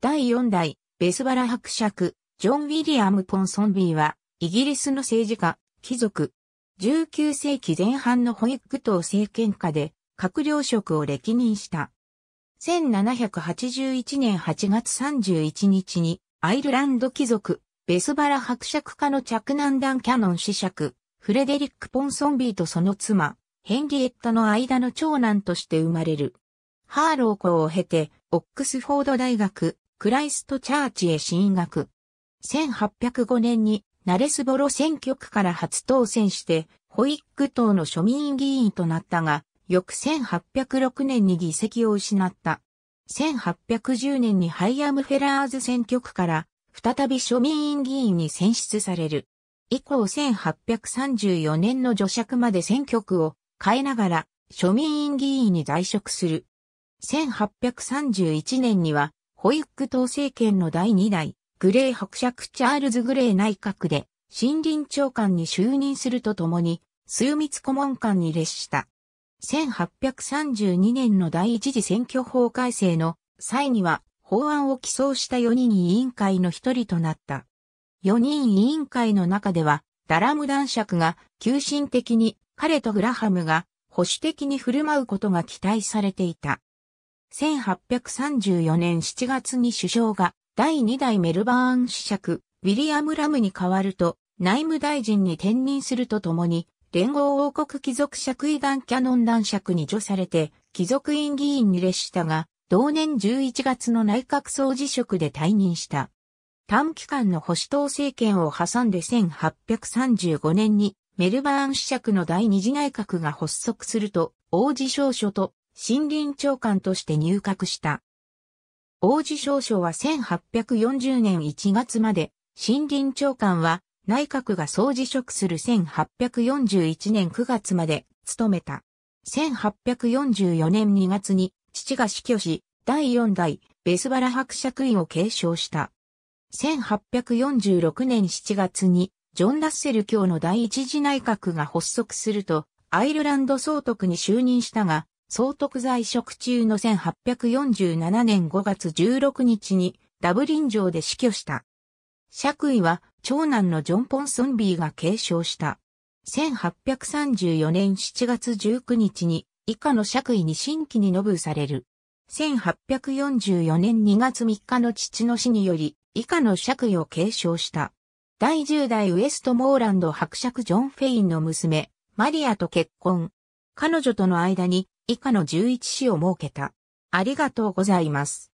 第4代、ベスバラ伯爵、ジョン・ウィリアム・ポンソンビーは、イギリスの政治家、貴族。19世紀前半のホイッグ党政権下で、閣僚職を歴任した。1781年8月31日に、アイルランド貴族、ベスバラ伯爵家の着難段キャノン子爵、フレデリック・ポンソンビーとその妻、ヘンリエットの間の長男として生まれる。ハーロー校を経て、オックスフォード大学、クライストチャーチへ進学。1805年にナレスボロ選挙区から初当選して、ホイック党の庶民議員となったが、翌1806年に議席を失った。1810年にハイアムフェラーズ選挙区から、再び庶民議員に選出される。以降1834年の除爵まで選挙区を変えながら、庶民議員に在職する。1831年には、ホイック党政権の第2代、グレー伯爵チャールズ・グレー内閣で、森林長官に就任するとともに、数密顧問官に列した。1832年の第一次選挙法改正の際には、法案を起草した4人委員会の一人となった。4人委員会の中では、ダラム男爵が急進的に彼とグラハムが保守的に振る舞うことが期待されていた。1834年7月に首相が第2代メルバーン子爵、ウィリアム・ラムに代わると内務大臣に転任するとともに、連合王国貴族爵位団キャノン男爵に除されて、貴族院議員に列したが、同年11月の内閣総辞職で退任した。短期間の保守党政権を挟んで1835年にメルバーン子爵の第二次内閣が発足すると、王子少書と森林長官として入閣した。王子少将は1840年1月まで、森林長官は内閣が総辞職する1841年9月まで務めた。1844年2月に父が死去し、第4代ベスバラ伯爵位を継承した。1846年7月にジョン・ラッセル卿の第一次内閣が発足すると、アイルランド総督に就任したが、総督在職中の1847年5月16日にダブリン城で死去した。爵位は長男のジョン・ポンソンビーが継承した。1834年7月19日に以下の爵位に新規にノぶされる。1844年2月3日の父の死により以下の爵位を継承した。第10代ウエストモーランド伯爵ジョン・フェインの娘、マリアと結婚。彼女との間に以下の11子を設けた。ありがとうございます。